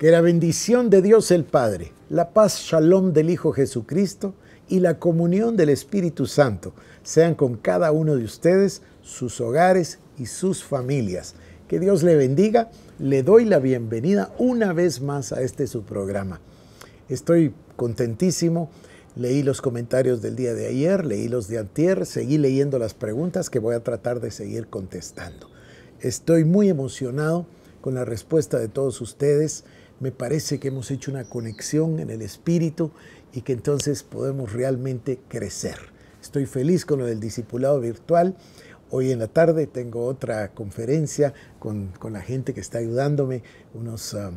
Que la bendición de Dios el Padre, la paz shalom del Hijo Jesucristo y la comunión del Espíritu Santo sean con cada uno de ustedes, sus hogares y sus familias. Que Dios le bendiga. Le doy la bienvenida una vez más a este su programa. Estoy contentísimo. Leí los comentarios del día de ayer, leí los de antier, seguí leyendo las preguntas que voy a tratar de seguir contestando. Estoy muy emocionado con la respuesta de todos ustedes me parece que hemos hecho una conexión en el espíritu y que entonces podemos realmente crecer. Estoy feliz con lo del discipulado virtual. Hoy en la tarde tengo otra conferencia con, la gente que está ayudándome, unos ah,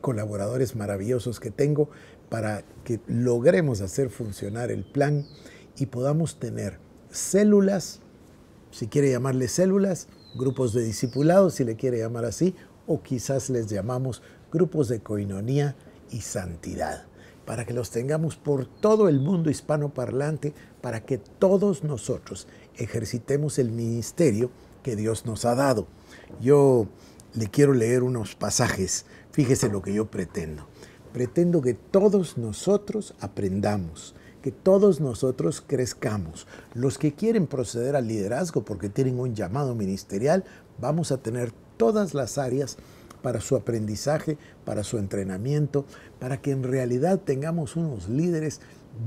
colaboradores maravillosos que tengo, para que logremos hacer funcionar el plan y podamos tener células, si quiere llamarle células, grupos de discipulados, si le quiere llamar así, o quizás les llamamos grupos de coinonía y santidad, para que los tengamos por todo el mundo hispanoparlante, para que todos nosotros ejercitemos el ministerio que Dios nos ha dado. Yo le quiero leer unos pasajes, fíjese lo que yo pretendo. Pretendo que todos nosotros aprendamos, que todos nosotros crezcamos. Los que quieren proceder al liderazgo porque tienen un llamado ministerial, vamos a tener todas las áreas para su aprendizaje, para su entrenamiento, para que en realidad tengamos unos líderes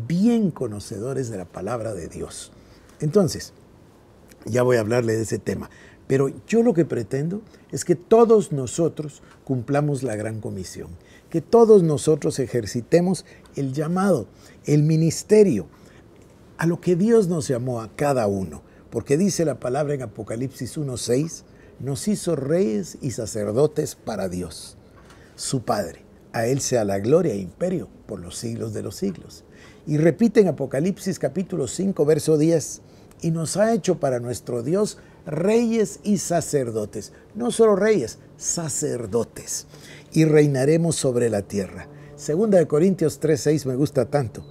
bien conocedores de la palabra de Dios. Entonces, ya voy a hablarle de ese tema, pero yo lo que pretendo es que todos nosotros cumplamos la gran comisión, que todos nosotros ejercitemos el llamado, el ministerio, a lo que Dios nos llamó a cada uno, porque dice la palabra en Apocalipsis 1.6, nos hizo reyes y sacerdotes para Dios, su Padre. A Él sea la gloria e imperio por los siglos de los siglos. Y repite en Apocalipsis capítulo 5, verso 10, y nos ha hecho para nuestro Dios reyes y sacerdotes. No solo reyes, sacerdotes. Y reinaremos sobre la tierra. Segunda de Corintios 3:6 me gusta tanto.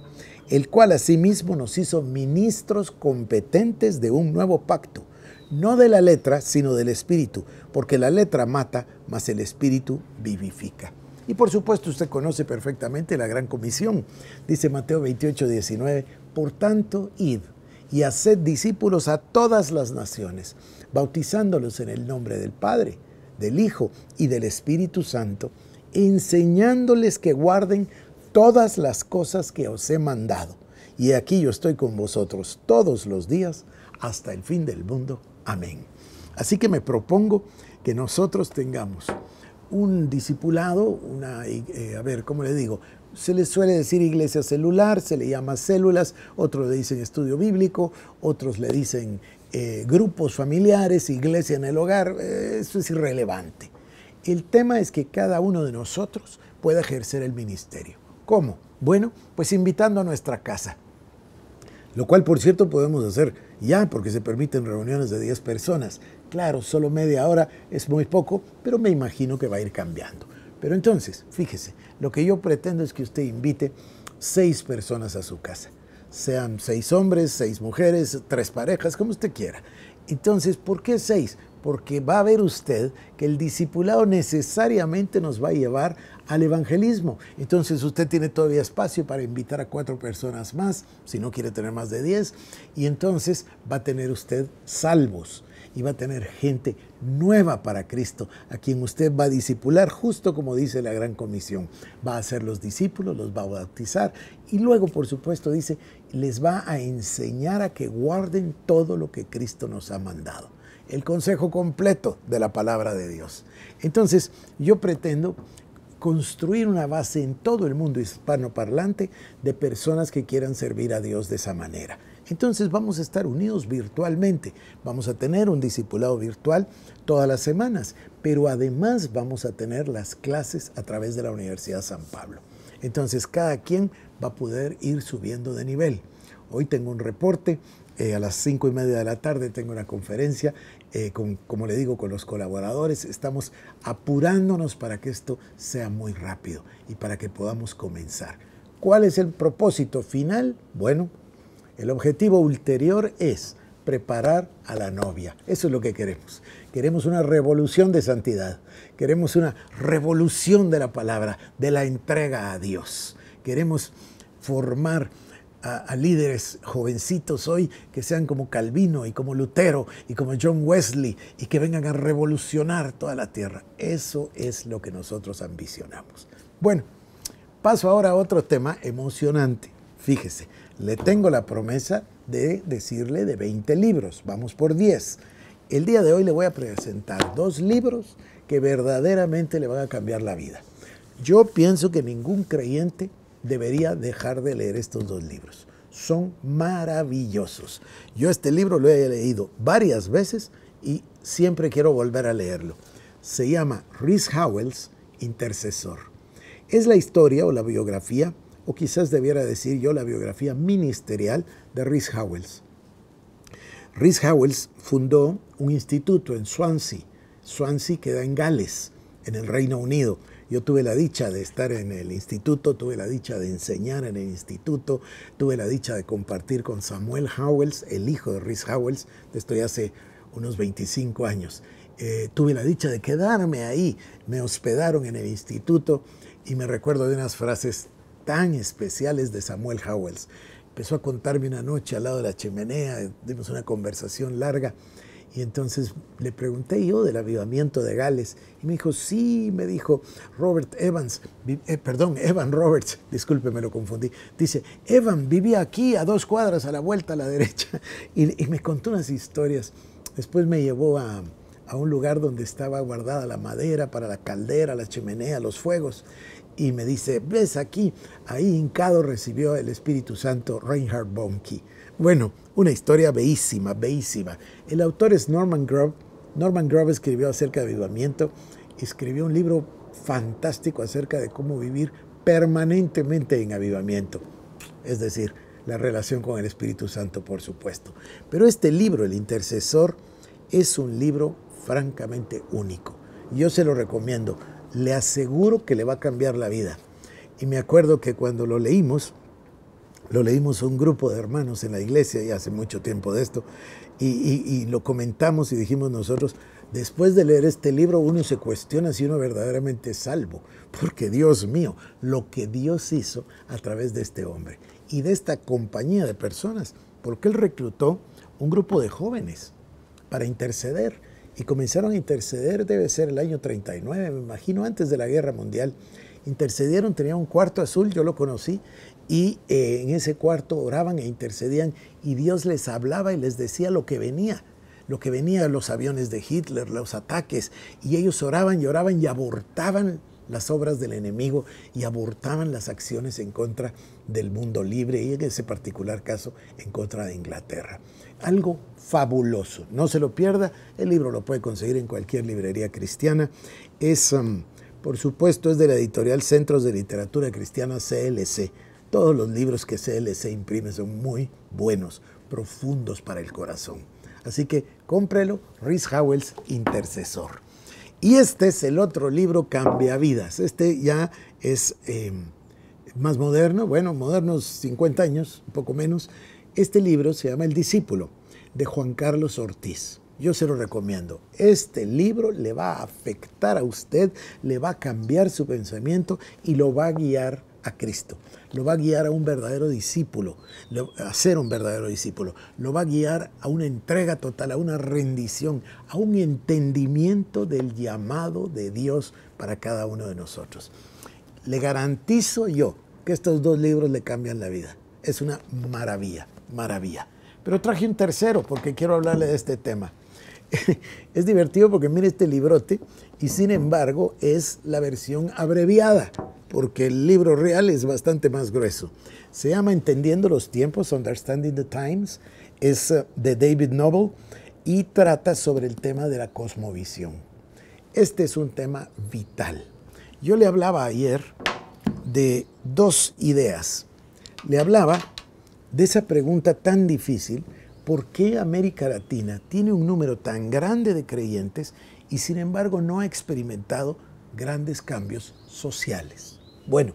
El cual asimismo nos hizo ministros competentes de un nuevo pacto no de la letra, sino del espíritu, porque la letra mata, mas el espíritu vivifica. Y por supuesto usted conoce perfectamente la gran comisión. Dice Mateo 28, 19, por tanto, id y haced discípulos a todas las naciones, bautizándolos en el nombre del Padre, del Hijo y del Espíritu Santo, enseñándoles que guarden todas las cosas que os he mandado. Y aquí yo estoy con vosotros todos los días hasta el fin del mundo. Amén. Así que me propongo que nosotros tengamos un discipulado, una, eh, a ver, ¿cómo le digo? Se le suele decir iglesia celular, se le llama células, otros le dicen estudio bíblico, otros le dicen eh, grupos familiares, iglesia en el hogar, eh, eso es irrelevante. El tema es que cada uno de nosotros pueda ejercer el ministerio. ¿Cómo? Bueno, pues invitando a nuestra casa, lo cual por cierto podemos hacer ya, porque se permiten reuniones de 10 personas. Claro, solo media hora es muy poco, pero me imagino que va a ir cambiando. Pero entonces, fíjese, lo que yo pretendo es que usted invite seis personas a su casa. Sean seis hombres, seis mujeres, tres parejas, como usted quiera. Entonces, ¿por qué seis? Porque va a ver usted que el discipulado necesariamente nos va a llevar al evangelismo. Entonces usted tiene todavía espacio para invitar a cuatro personas más, si no quiere tener más de diez, y entonces va a tener usted salvos y va a tener gente nueva para Cristo, a quien usted va a discipular, justo como dice la gran comisión. Va a ser los discípulos, los va a bautizar y luego, por supuesto, dice, les va a enseñar a que guarden todo lo que Cristo nos ha mandado. El consejo completo de la palabra de Dios. Entonces, yo pretendo construir una base en todo el mundo hispanoparlante de personas que quieran servir a Dios de esa manera. Entonces vamos a estar unidos virtualmente, vamos a tener un discipulado virtual todas las semanas, pero además vamos a tener las clases a través de la Universidad San Pablo. Entonces cada quien va a poder ir subiendo de nivel. Hoy tengo un reporte, eh, a las cinco y media de la tarde tengo una conferencia eh, como le digo, con los colaboradores. Estamos apurándonos para que esto sea muy rápido y para que podamos comenzar. ¿Cuál es el propósito final? Bueno, el objetivo ulterior es preparar a la novia. Eso es lo que queremos. Queremos una revolución de santidad. Queremos una revolución de la palabra, de la entrega a Dios. Queremos formar a, líderes jovencitos hoy que sean como Calvino y como Lutero y como John Wesley y que vengan a revolucionar toda la tierra. Eso es lo que nosotros ambicionamos. Bueno, paso ahora a otro tema emocionante. Fíjese, le tengo la promesa de decirle de 20 libros, vamos por 10. El día de hoy le voy a presentar dos libros que verdaderamente le van a cambiar la vida. Yo pienso que ningún creyente debería dejar de leer estos dos libros. Son maravillosos. Yo este libro lo he leído varias veces y siempre quiero volver a leerlo. Se llama Rhys Howells, Intercesor. Es la historia o la biografía, o quizás debiera decir yo la biografía ministerial de Rhys Howells. Rhys Howells fundó un instituto en Swansea. Swansea queda en Gales, en el Reino Unido. Yo tuve la dicha de estar en el instituto, tuve la dicha de enseñar en el instituto, tuve la dicha de compartir con Samuel Howells, el hijo de Rhys Howells, estoy hace unos 25 años. Eh, tuve la dicha de quedarme ahí, me hospedaron en el instituto y me recuerdo de unas frases tan especiales de Samuel Howells. Empezó a contarme una noche al lado de la chimenea, dimos una conversación larga y entonces le pregunté yo del avivamiento de Gales. Y me dijo, sí, me dijo Robert Evans, eh, perdón, Evan Roberts, disculpe, me lo confundí. Dice, Evan vivía aquí a dos cuadras a la vuelta a la derecha. Y, me contó unas historias. Después me llevó a, a un lugar donde estaba guardada la madera para la caldera, la chimenea, los fuegos. Y me dice, ves aquí, ahí hincado recibió el Espíritu Santo Reinhard Bonnke. Bueno, una historia bellísima, bellísima. El autor es Norman Grove. Norman Grove escribió acerca de avivamiento, escribió un libro fantástico acerca de cómo vivir permanentemente en avivamiento, es decir, la relación con el Espíritu Santo, por supuesto. Pero este libro, El Intercesor, es un libro francamente único. Yo se lo recomiendo, le aseguro que le va a cambiar la vida. Y me acuerdo que cuando lo leímos, lo leímos un grupo de hermanos en la iglesia y hace mucho tiempo de esto, y, y, lo comentamos y dijimos nosotros, después de leer este libro uno se cuestiona si uno verdaderamente es salvo, porque Dios mío, lo que Dios hizo a través de este hombre y de esta compañía de personas, porque él reclutó un grupo de jóvenes para interceder. Y comenzaron a interceder, debe ser el año 39, me imagino, antes de la Guerra Mundial intercedieron, tenía un cuarto azul, yo lo conocí, y eh, en ese cuarto oraban e intercedían y Dios les hablaba y les decía lo que venía, lo que venía, los aviones de Hitler, los ataques, y ellos oraban y oraban y abortaban las obras del enemigo y abortaban las acciones en contra del mundo libre y en ese particular caso en contra de Inglaterra. Algo fabuloso, no se lo pierda, el libro lo puede conseguir en cualquier librería cristiana. Es, um, por supuesto, es de la editorial Centros de Literatura Cristiana CLC. Todos los libros que CLC imprime son muy buenos, profundos para el corazón. Así que cómprelo, Rhys Howells Intercesor. Y este es el otro libro, Cambia Vidas. Este ya es em, más moderno, bueno, modernos 50 años, un poco menos. Este libro se llama El Discípulo, de Juan Carlos Ortiz. Yo se lo recomiendo. Este libro le va a afectar a usted, le va a cambiar su pensamiento y lo va a guiar a Cristo, lo va a guiar a un verdadero discípulo, a ser un verdadero discípulo, lo va a guiar a una entrega total, a una rendición, a un entendimiento del llamado de Dios para cada uno de nosotros. Le garantizo yo que estos dos libros le cambian la vida. Es una maravilla, maravilla. Pero traje un tercero porque quiero hablarle de este tema es divertido porque mire este librote y sin embargo es la versión abreviada porque el libro real es bastante más grueso. Se llama Entendiendo los tiempos, Understanding the Times, es eh, de David Noble y trata sobre el tema de la cosmovisión. Este es un tema vital. Yo le hablaba ayer de dos ideas. Le hablaba de esa pregunta tan difícil, ¿por qué América Latina tiene un número tan grande de creyentes y sin embargo no ha experimentado grandes cambios sociales? Bueno,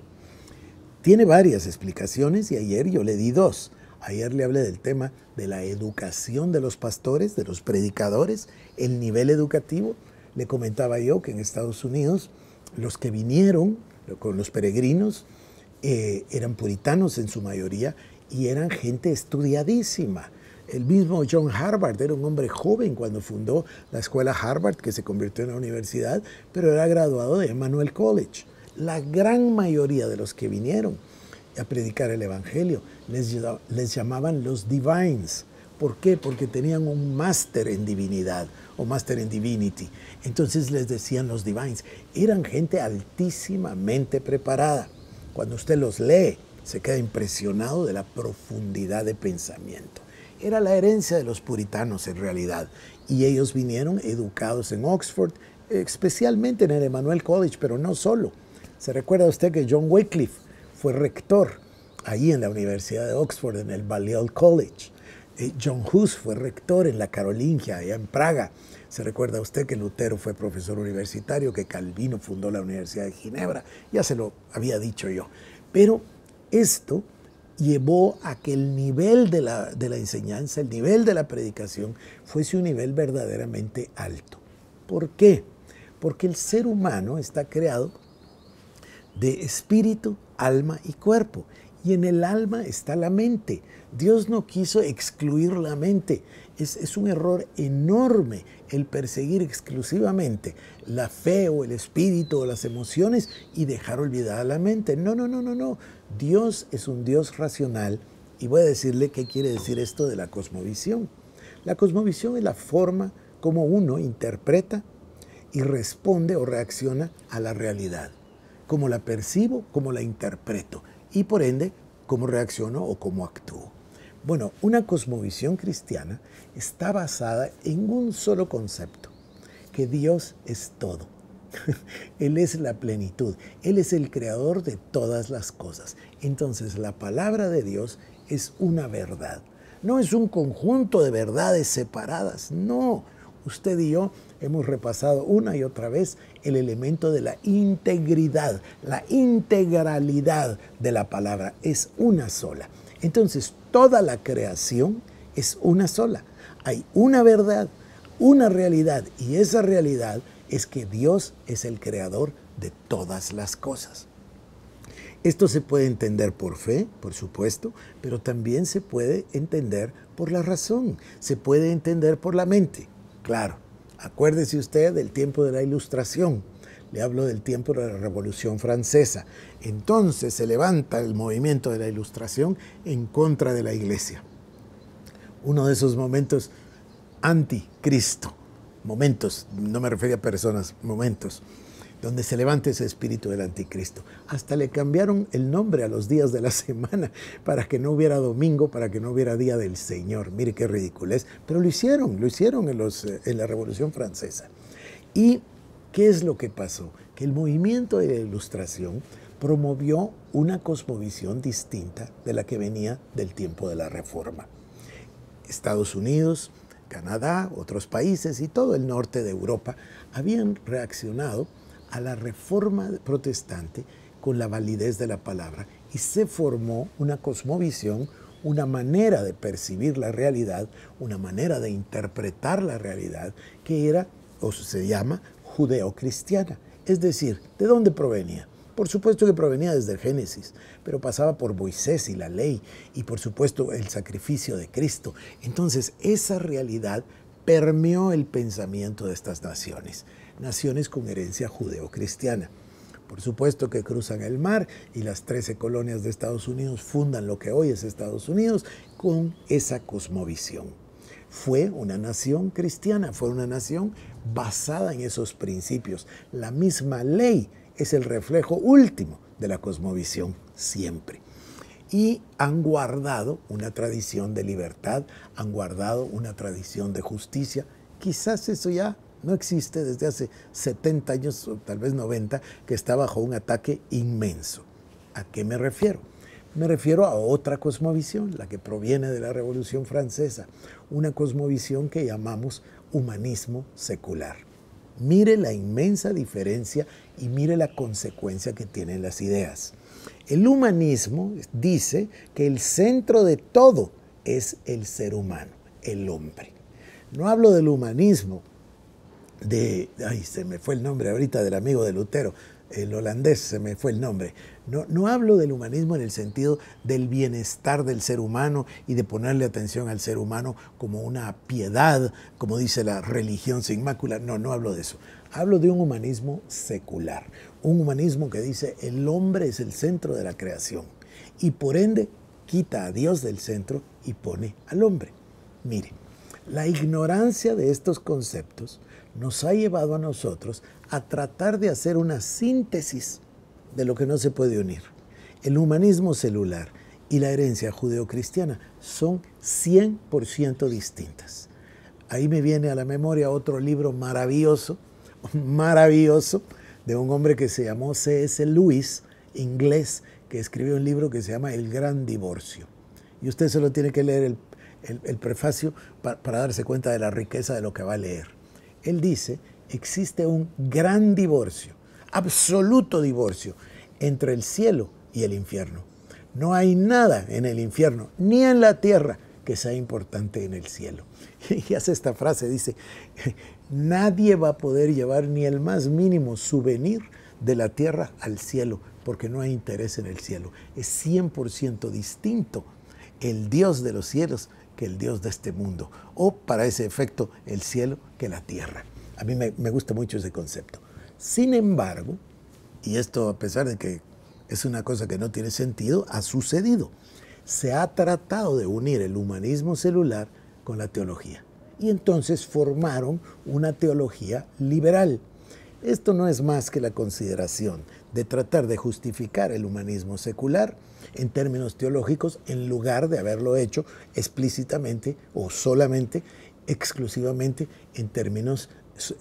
tiene varias explicaciones y ayer yo le di dos. Ayer le hablé del tema de la educación de los pastores, de los predicadores, el nivel educativo. Le comentaba yo que en Estados Unidos los que vinieron con los peregrinos eh, eran puritanos en su mayoría y eran gente estudiadísima. El mismo John Harvard era un hombre joven cuando fundó la escuela Harvard, que se convirtió en la universidad, pero era graduado de Emmanuel College la gran mayoría de los que vinieron a predicar el Evangelio les, llamaban los divines. ¿Por qué? Porque tenían un máster en divinidad o máster en divinity. Entonces les decían los divines. Eran gente altísimamente preparada. Cuando usted los lee, se queda impresionado de la profundidad de pensamiento. Era la herencia de los puritanos en realidad. Y ellos vinieron educados en Oxford, especialmente en el Emmanuel College, pero no solo. Se recuerda usted que John Wycliffe fue rector ahí en la Universidad de Oxford, en el Balliol College. Eh, John Hus fue rector en la Carolingia, allá en Praga. Se recuerda usted que Lutero fue profesor universitario, que Calvino fundó la Universidad de Ginebra. Ya se lo había dicho yo. Pero esto llevó a que el nivel de la, de la enseñanza, el nivel de la predicación, fuese un nivel verdaderamente alto. ¿Por qué? Porque el ser humano está creado de espíritu, alma y cuerpo. Y en el alma está la mente. Dios no quiso excluir la mente. Es, es, un error enorme el perseguir exclusivamente la fe o el espíritu o las emociones y dejar olvidada la mente. No, no, no, no, no. Dios es un Dios racional. Y voy a decirle qué quiere decir esto de la cosmovisión. La cosmovisión es la forma como uno interpreta y responde o reacciona a la realidad cómo la percibo, cómo la interpreto y por ende cómo reacciono o cómo actúo. Bueno, una cosmovisión cristiana está basada en un solo concepto, que Dios es todo. Él es la plenitud, Él es el creador de todas las cosas. Entonces la palabra de Dios es una verdad. No es un conjunto de verdades separadas, no, usted y yo hemos repasado una y otra vez el elemento de la integridad, la integralidad de la palabra. Es una sola. Entonces, toda la creación es una sola. Hay una verdad, una realidad, y esa realidad es que Dios es el creador de todas las cosas. Esto se puede entender por fe, por supuesto, pero también se puede entender por la razón, se puede entender por la mente. Claro, acuérdese usted del tiempo de la Ilustración, le hablo del tiempo de la Revolución Francesa. Entonces se levanta el movimiento de la Ilustración en contra de la Iglesia. Uno de esos momentos anticristo, momentos, no me refería a personas, momentos donde se levante ese espíritu del anticristo. Hasta le cambiaron el nombre a los días de la semana para que no hubiera domingo, para que no hubiera día del Señor. Mire qué ridículo es. Pero lo hicieron, lo hicieron en, los, eh, en la Revolución Francesa. ¿Y qué es lo que pasó? Que el movimiento de la Ilustración promovió una cosmovisión distinta de la que venía del tiempo de la Reforma. Estados Unidos, Canadá, otros países y todo el norte de Europa habían reaccionado a la reforma protestante con la validez de la palabra y se formó una cosmovisión, una manera de percibir la realidad, una manera de interpretar la realidad que era o se llama judeocristiana. Es decir, ¿de dónde provenía? Por supuesto que provenía desde Génesis, pero pasaba por Moisés y la ley y por supuesto el sacrificio de Cristo. Entonces esa realidad permeó el pensamiento de estas naciones naciones con herencia judeocristiana. Por supuesto que cruzan el mar y las 13 colonias de Estados Unidos fundan lo que hoy es Estados Unidos con esa cosmovisión fue una nación cristiana, fue una nación basada en esos principios. La misma ley es el reflejo último de la cosmovisión siempre. Y han guardado una tradición de libertad, han guardado una tradición de justicia. Quizás eso ya no existe desde hace 70 años, o tal vez 90, que está bajo un ataque inmenso. ¿A qué me refiero? Me refiero a otra cosmovisión, la que proviene de la Revolución Francesa, una cosmovisión que llamamos humanismo secular. Mire la inmensa diferencia y mire la consecuencia que tienen las ideas. El humanismo dice que el centro de todo es el ser humano, el hombre. No hablo del humanismo de, ay, se me fue el nombre ahorita del amigo de Lutero, el holandés, se me fue el nombre. No, hablo del humanismo en el sentido del bienestar del ser humano y de ponerle atención al ser humano como una piedad, como dice la religión sin mácula. No, no hablo de eso. Hablo de un humanismo secular, un humanismo que dice el hombre es el centro de la creación y por ende quita a Dios del centro y pone al hombre. Mire, la ignorancia de estos conceptos nos ha llevado a nosotros a tratar de hacer una síntesis de lo que no se puede unir. El humanismo celular y la herencia judeocristiana son 100% distintas. Ahí me viene a la memoria otro libro maravilloso, maravilloso, de un hombre que se llamó C.S. Lewis, inglés, que escribió un libro que se llama El Gran Divorcio. Y usted solo tiene que leer el, prefacio para darse cuenta de la riqueza de lo que va a leer. Él dice, existe un gran divorcio, absoluto divorcio, entre el cielo y el infierno. No hay nada en el infierno, ni en la tierra, que sea importante en el cielo. Y hace esta frase, dice, nadie va a poder llevar ni el más mínimo souvenir de la tierra al cielo, porque no hay interés en el cielo. Es 100% distinto el Dios de los cielos el Dios de este mundo, o para ese efecto, el cielo que la tierra. A mí me, me gusta mucho ese concepto. Sin embargo, y esto a pesar de que es una cosa que no tiene sentido, ha sucedido. Se ha tratado de unir el humanismo celular con la teología. Y entonces formaron una teología liberal esto no es más que la consideración de tratar de justificar el humanismo secular en términos teológicos en lugar de haberlo hecho explícitamente o solamente, exclusivamente en términos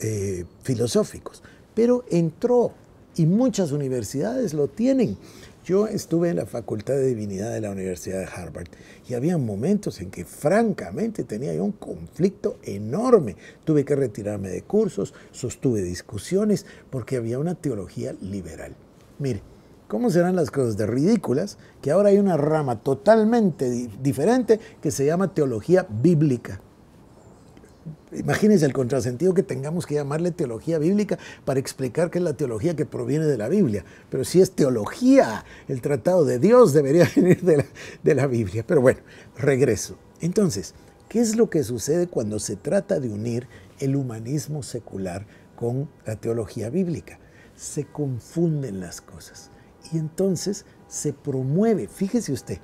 eh, filosóficos. Pero entró y muchas universidades lo tienen yo estuve en la Facultad de Divinidad de la Universidad de Harvard y había momentos en que francamente tenía un conflicto enorme. Tuve que retirarme de cursos, sostuve discusiones porque había una teología liberal. Mire, ¿cómo serán las cosas de ridículas que ahora hay una rama totalmente diferente que se llama teología bíblica? Imagínense el contrasentido que tengamos que llamarle teología bíblica para explicar que es la teología que proviene de la Biblia. Pero si es teología, el tratado de Dios debería venir de la, de la Biblia. Pero bueno, regreso. Entonces, ¿qué es lo que sucede cuando se trata de unir el humanismo secular con la teología bíblica? Se confunden las cosas y entonces se promueve, fíjese usted,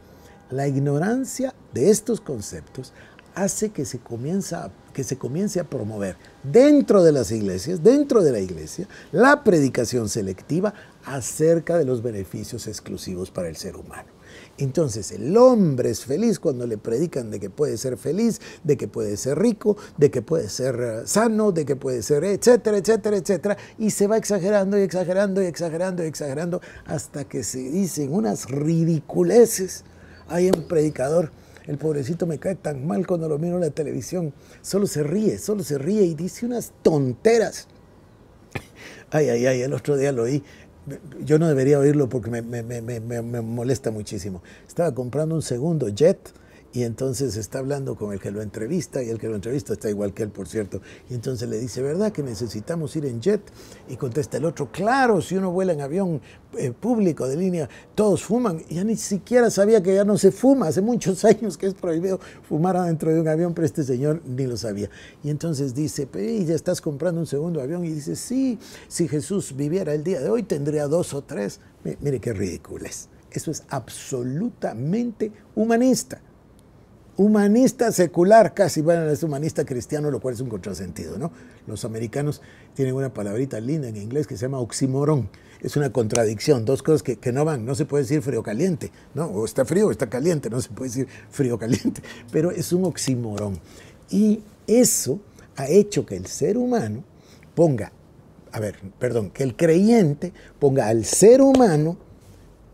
la ignorancia de estos conceptos hace que se, comienza, que se comience a promover dentro de las iglesias, dentro de la iglesia, la predicación selectiva acerca de los beneficios exclusivos para el ser humano. Entonces el hombre es feliz cuando le predican de que puede ser feliz, de que puede ser rico, de que puede ser eh, sano, de que puede ser etcétera, etcétera, etcétera. Y se va exagerando y exagerando y exagerando y exagerando hasta que se dicen unas ridiculeces. Hay un predicador el pobrecito me cae tan mal cuando lo miro en la televisión. Solo se ríe, solo se ríe y dice unas tonteras. Ay, ay, ay, el otro día lo oí. Yo no debería oírlo porque me, molesta muchísimo. Estaba comprando un segundo jet y entonces está hablando con el que lo entrevista y el que lo entrevista está igual que él, por cierto. Y entonces le dice, ¿verdad que necesitamos ir en jet? Y contesta el otro, claro, si uno vuela en avión eh, público de línea, todos fuman. Ya ni siquiera sabía que ya no se fuma, hace muchos años que es prohibido fumar adentro de un avión, pero este señor ni lo sabía. Y entonces dice, ¿y ya estás comprando un segundo avión? Y dice, sí, si Jesús viviera el día de hoy tendría dos o tres. mire qué ridículo Eso es absolutamente humanista humanista secular, casi van a es humanista cristiano, lo cual es un contrasentido, ¿no? Los americanos tienen una palabrita linda en inglés que se llama oxímoron. Es una contradicción, dos cosas que, no van. No se puede decir frío caliente, ¿no? O está frío o está caliente, no se puede decir frío caliente, pero es un oxímoron. Y eso ha hecho que el ser humano ponga, a ver, perdón, que el creyente ponga al ser humano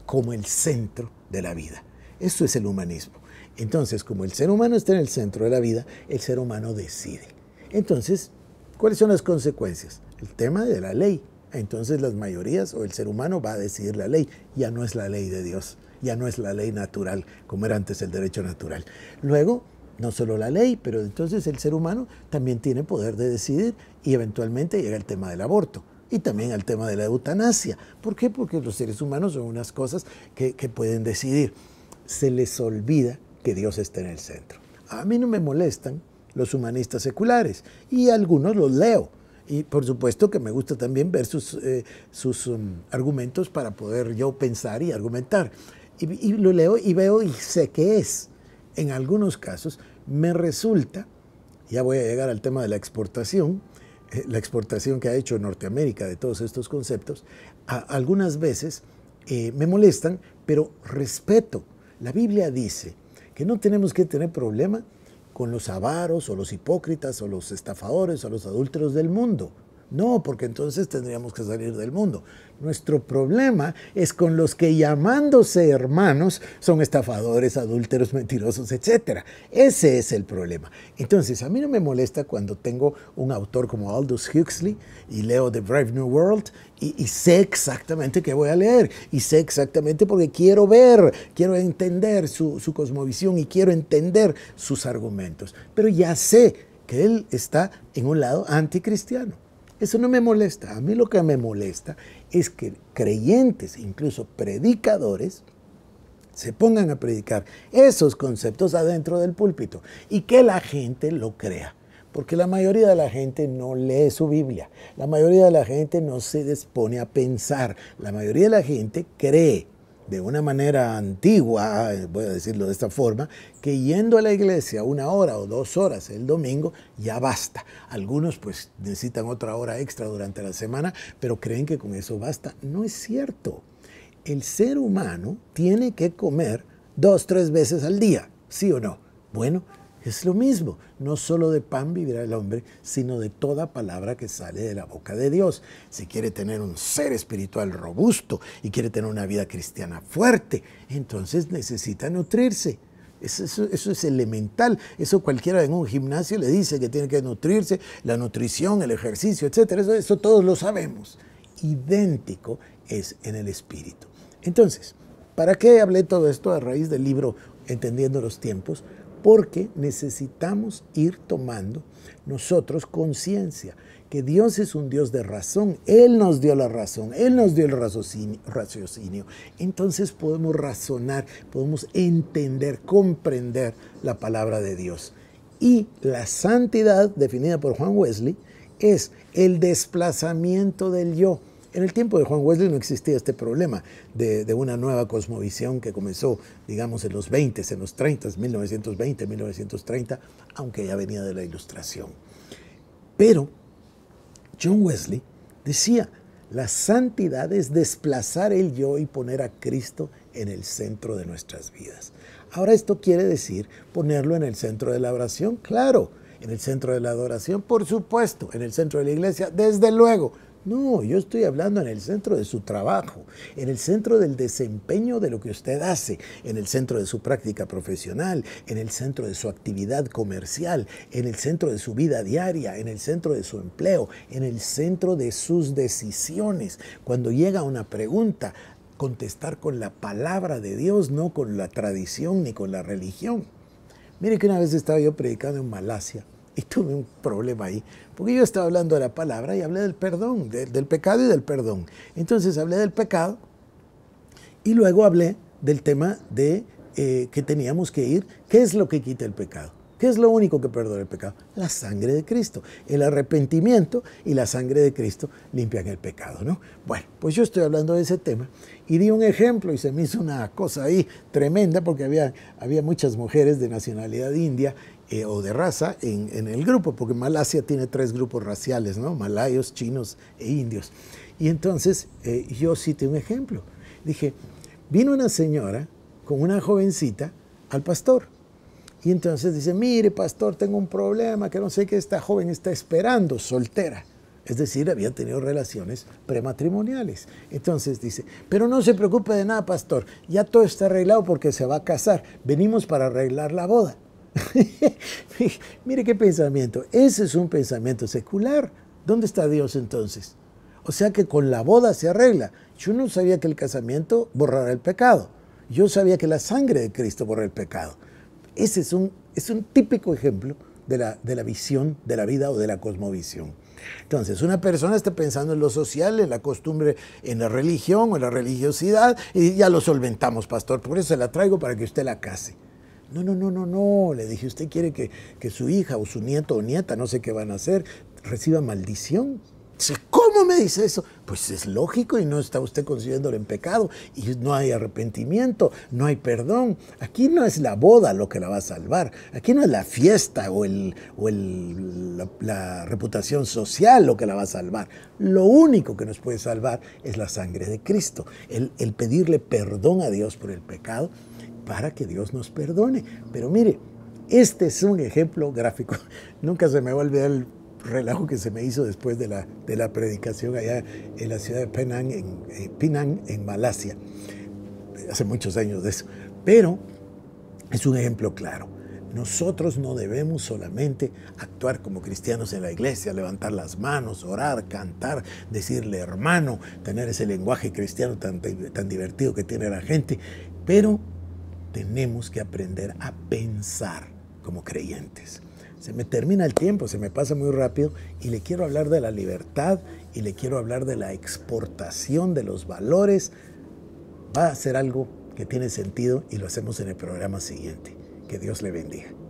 como el centro de la vida. Eso es el humanismo. Entonces, como el ser humano está en el centro de la vida, el ser humano decide. Entonces, ¿cuáles son las consecuencias? El tema de la ley. Entonces las mayorías o el ser humano va a decidir la ley. Ya no es la ley de Dios, ya no es la ley natural, como era antes el derecho natural. Luego, no solo la ley, pero entonces el ser humano también tiene poder de decidir y eventualmente llega el tema del aborto y también el tema de la eutanasia. ¿Por qué? Porque los seres humanos son unas cosas que pueden decidir. Se les olvida que Dios esté en el centro. A mí no me molestan los humanistas seculares y algunos los leo. Y por supuesto que me gusta también ver sus, eh, sus um, argumentos para poder yo pensar y argumentar. Y, lo leo y veo y sé que es. En algunos casos me resulta, ya voy a llegar al tema de la exportación, eh, la exportación que ha hecho Norteamérica de todos estos conceptos, algunas veces eh, me molestan, pero respeto. La Biblia dice que no tenemos que tener problema con los avaros o los hipócritas o los estafadores o los adúlteros del mundo. No, porque entonces tendríamos que salir del mundo. Nuestro problema es con los que llamándose hermanos son estafadores, adúlteros, mentirosos, etc. Ese es el problema. Entonces, a mí no me molesta cuando tengo un autor como Aldous Huxley y leo The Brave New World y, sé exactamente qué voy a leer. Y sé exactamente porque quiero ver, quiero entender su cosmovisión y quiero entender sus argumentos. Pero ya sé que él está en un lado anticristiano eso no me molesta. A mí lo que me molesta es que creyentes, incluso predicadores, se pongan a predicar esos conceptos adentro del púlpito y que la gente lo crea. Porque la mayoría de la gente no lee su Biblia, la mayoría de la gente no se dispone a pensar, la mayoría de la gente cree de una manera antigua, voy a decirlo de esta forma, que yendo a la iglesia una hora o dos horas el domingo ya basta. Algunos pues necesitan otra hora extra durante la semana, pero creen que con eso basta. No es cierto. El ser humano tiene que comer dos, tres veces al día, ¿sí o no? Bueno, es lo mismo, no solo de pan vivirá el hombre, sino de toda palabra que sale de la boca de Dios. Si quiere tener un ser espiritual robusto y quiere tener una vida cristiana fuerte, entonces necesita nutrirse. Eso, es elemental. Eso cualquiera en un gimnasio le dice que tiene que nutrirse, la nutrición, el ejercicio, etc. eso todos lo sabemos. Idéntico es en el espíritu. Entonces, ¿para qué hablé todo esto a raíz del libro Entendiendo los tiempos? porque necesitamos ir tomando nosotros conciencia que Dios es un Dios de razón, Él nos dio la razón, Él nos dio el raciocinio, Entonces podemos razonar, podemos entender, comprender la palabra de Dios. Y la santidad, definida por Juan Wesley, es el desplazamiento del yo en el tiempo de Juan Wesley no existía este problema de, una nueva cosmovisión que comenzó, digamos, en los 20, en los 30, 1920, 1930, aunque ya venía de la Ilustración. Pero John Wesley decía, la santidad es desplazar el yo y poner a Cristo en el centro de nuestras vidas. Ahora esto quiere decir ponerlo en el centro de la oración, claro, en el centro de la adoración, por supuesto, en el centro de la iglesia, desde luego, no, yo estoy hablando en el centro de su trabajo, en el centro del desempeño de lo que usted hace, en el centro de su práctica profesional, en el centro de su actividad comercial, en el centro de su vida diaria, en el centro de su empleo, en el centro de sus decisiones. Cuando llega una pregunta, contestar con la palabra de Dios, no con la tradición ni con la religión. Mire que una vez estaba yo predicando en Malasia y tuve un problema ahí porque yo estaba hablando de la palabra y hablé del perdón, del pecado y del perdón. Entonces hablé del pecado y luego hablé del tema de eh, que teníamos que ir, ¿qué es lo que quita el pecado? ¿Qué es lo único que perdona el pecado? La sangre de Cristo. El arrepentimiento y la sangre de Cristo limpian el pecado, ¿no? Bueno, pues yo estoy hablando de ese tema y di un ejemplo y se me hizo una cosa ahí tremenda porque había, había muchas mujeres de nacionalidad india eh, o de raza en, el grupo, porque Malasia tiene tres grupos raciales, ¿no? Malayos, chinos e indios. Y entonces eh, yo cité un ejemplo. Dije, vino una señora con una jovencita al pastor. Y entonces dice, mire, pastor, tengo un problema, que no sé qué, esta joven está esperando, soltera. Es decir, había tenido relaciones prematrimoniales. Entonces dice, pero no se preocupe de nada, pastor, ya todo está arreglado porque se va a casar. Venimos para arreglar la boda. Mire qué pensamiento. Ese es un pensamiento secular. ¿Dónde está Dios entonces? O sea que con la boda se arregla. Yo no sabía que el casamiento borrará el pecado. Yo sabía que la sangre de Cristo borra el pecado. Ese es un, es un típico ejemplo de la, de la visión de la vida o de la cosmovisión. Entonces, una persona está pensando en lo social, en la costumbre, en la religión o en la religiosidad, y ya lo solventamos, pastor. Por eso se la traigo para que usted la case. No, no, no, no, no. Le dije, ¿usted quiere que, que su hija o su nieto o nieta, no sé qué van a hacer, reciba maldición? Dice, ¿cómo me dice eso? Pues es lógico y no está usted considerándolo en pecado y no hay arrepentimiento, no hay perdón. Aquí no es la boda lo que la va a salvar, aquí no es la fiesta o, el, o el, la, reputación social lo que la va a salvar. Lo único que nos puede salvar es la sangre de Cristo, el, el pedirle perdón a Dios por el pecado para que Dios nos perdone. Pero mire, este es un ejemplo gráfico. Nunca se me va a olvidar el relajo que se me hizo después de la, de la predicación allá en la ciudad de Penang, en, eh, en Malasia. Hace muchos años de eso. Pero es un ejemplo claro. Nosotros no debemos solamente actuar como cristianos en la iglesia, levantar las manos, orar, cantar, decirle hermano, tener ese lenguaje cristiano tan, tan divertido que tiene la gente, pero tenemos que aprender a pensar como creyentes. Se me termina el tiempo, se me pasa muy rápido y le quiero hablar de la libertad y le quiero hablar de la exportación de los valores. Va a ser algo que tiene sentido y lo hacemos en el programa siguiente. Que Dios le bendiga.